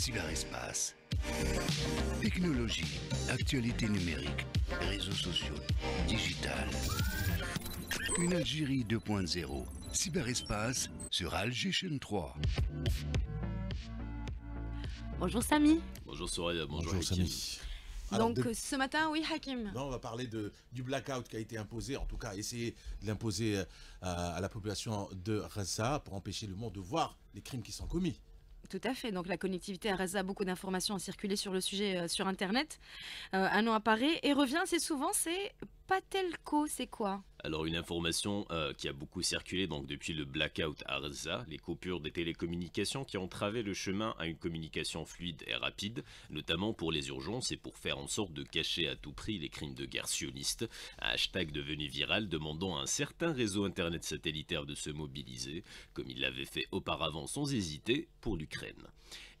cyberespace. Technologie, actualité numérique, réseaux sociaux, digital. Une Algérie 2.0, cyberespace sur Algérie 3. Bonjour Samy. Bonjour Soraya, bonjour, bonjour Samy. Donc ce matin, oui Hakim. on va parler de, du blackout qui a été imposé, en tout cas essayer de l'imposer euh, à, la population de Raza pour empêcher le monde de voir les crimes qui sont commis. Tout à fait. Donc la connectivité Arasa a beaucoup d'informations à circuler sur le sujet euh, sur Internet. un nom apparaît et revient assez souvent, c'est Patelco, c'est quoi alors une information euh, qui a beaucoup circulé donc depuis le blackout à Gaza, les coupures des télécommunications qui ont travé le chemin à une communication fluide et rapide, notamment pour les urgences et pour faire en sorte de cacher à tout prix les crimes de guerre sionistes, hashtag devenu viral demandant à un certain réseau internet satellitaire de se mobiliser, comme il l'avait fait auparavant sans hésiter, pour l'Ukraine.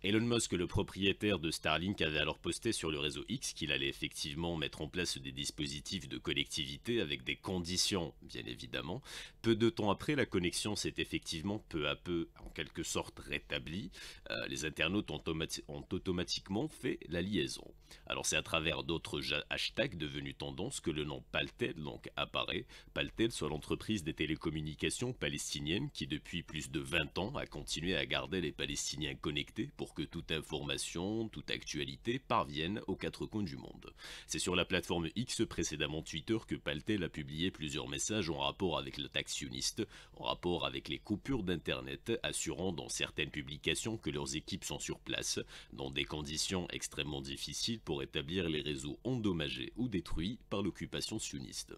Elon Musk, le propriétaire de Starlink, avait alors posté sur le réseau X qu'il allait effectivement mettre en place des dispositifs de collectivité avec des conditions bien évidemment. Peu de temps après, la connexion s'est effectivement peu à peu, en quelque sorte, rétablie. Euh, les internautes ont automatiquement fait la liaison. Alors c'est à travers d'autres hashtags devenus tendance que le nom Paltel donc apparaît. Paltel soit l'entreprise des télécommunications palestiniennes qui depuis plus de 20 ans a continué à garder les Palestiniens connectés pour que toute information, toute actualité parvienne aux quatre coins du monde. C'est sur la plateforme X précédemment Twitter que Paltel a publié plusieurs messages en rapport avec le taxioniste, en rapport avec les coupures d'internet, assurant dans certaines publications que leurs équipes sont sur place, dans des conditions extrêmement difficiles pour établir les réseaux endommagés ou détruits par l'occupation sioniste.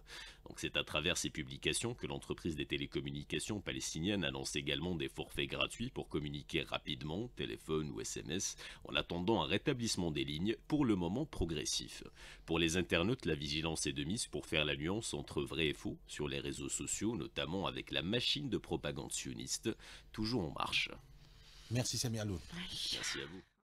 Donc c'est à travers ces publications que l'entreprise des télécommunications palestinienne annonce également des forfaits gratuits pour communiquer rapidement, téléphone ou SMS, en attendant un rétablissement des lignes pour le moment progressif. Pour les internautes, la vigilance est de mise pour faire la nuance entre vrai et faux sur les réseaux sociaux, notamment avec la machine de propagande sioniste toujours en marche. Merci Samir Loun. Merci à vous.